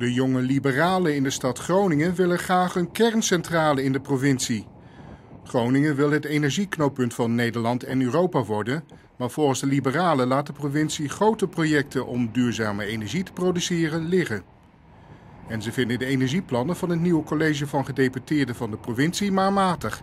De jonge liberalen in de stad Groningen willen graag een kerncentrale in de provincie. Groningen wil het energieknooppunt van Nederland en Europa worden, maar volgens de liberalen laat de provincie grote projecten om duurzame energie te produceren liggen. En ze vinden de energieplannen van het nieuwe college van gedeputeerden van de provincie maar matig.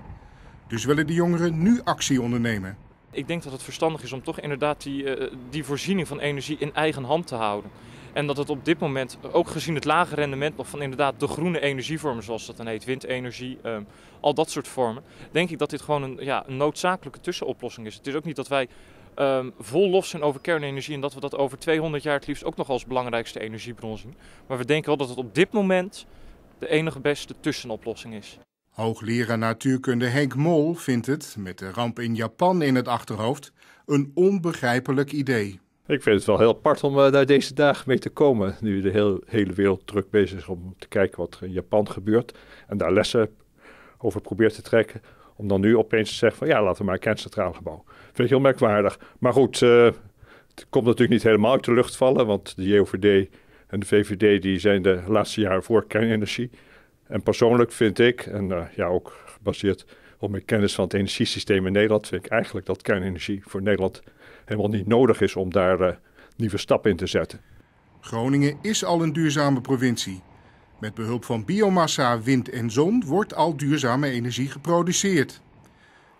Dus willen de jongeren nu actie ondernemen. Ik denk dat het verstandig is om toch inderdaad die, eh, die voorziening van energie in eigen hand te houden. En dat het op dit moment, ook gezien het lage rendement nog van inderdaad de groene energievormen, zoals dat dan heet, windenergie, ehm, al dat soort vormen, denk ik dat dit gewoon een, ja, een noodzakelijke tussenoplossing is. Het is ook niet dat wij ehm, vol los zijn over kernenergie en dat we dat over 200 jaar het liefst ook nog als belangrijkste energiebron zien. Maar we denken wel dat het op dit moment de enige beste tussenoplossing is. Hoogleraar natuurkunde Henk Mol vindt het, met de ramp in Japan in het achterhoofd, een onbegrijpelijk idee. Ik vind het wel heel apart om eh, daar deze dagen mee te komen. Nu de heel, hele wereld druk bezig is om te kijken wat er in Japan gebeurt. En daar lessen over probeert te trekken. Om dan nu opeens te zeggen van ja, laten we maar een kerncentrale gebouwen. Vind ik heel merkwaardig. Maar goed, eh, het komt natuurlijk niet helemaal uit de lucht vallen. Want de JOVD en de VVD die zijn de laatste jaren voor kernenergie. En persoonlijk vind ik, en eh, ja ook gebaseerd op mijn kennis van het energiesysteem in Nederland, vind ik eigenlijk dat kernenergie voor Nederland helemaal niet nodig is om daar uh, nieuwe stappen in te zetten. Groningen is al een duurzame provincie. Met behulp van biomassa, wind en zon wordt al duurzame energie geproduceerd.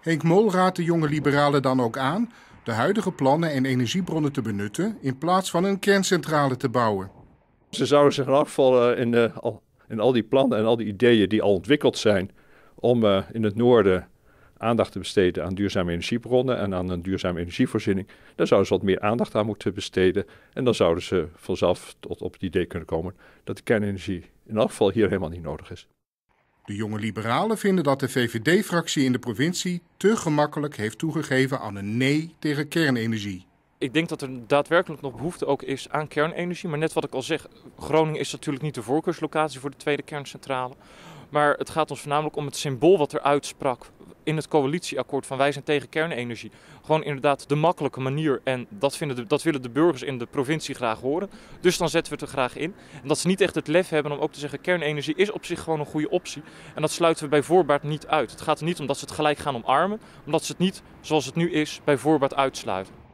Henk Mol raadt de jonge liberalen dan ook aan de huidige plannen en energiebronnen te benutten in plaats van een kerncentrale te bouwen. Ze zouden zich in eh, in, eh, in al die plannen en al die ideeën die al ontwikkeld zijn, om eh, in het noorden aandacht te besteden aan duurzame energiebronnen en aan een duurzame energievoorziening, daar zouden ze wat meer aandacht aan moeten besteden. En dan zouden ze vanzelf tot op het idee kunnen komen dat de kernenergie in elk geval hier helemaal niet nodig is. De jonge liberalen vinden dat de VVD-fractie in de provincie te gemakkelijk heeft toegegeven aan een nee tegen kernenergie. Ik denk dat er daadwerkelijk nog behoefte ook is aan kernenergie. Maar net wat ik al zeg, Groningen is natuurlijk niet de voorkeurslocatie voor de tweede kerncentrale. Maar het gaat ons voornamelijk om het symbool wat er uitsprak in het coalitieakkoord van wij zijn tegen kernenergie. Gewoon inderdaad de makkelijke manier. En dat, vinden dat willen de burgers in de provincie graag horen. Dus dan zetten we het er graag in. En dat ze niet echt het lef hebben om ook te zeggen kernenergie is op zich gewoon een goede optie. En dat sluiten we bij voorbaat niet uit. Het gaat er niet om dat ze het gelijk gaan omarmen. Omdat ze het niet, zoals het nu is, bij voorbaat uitsluiten.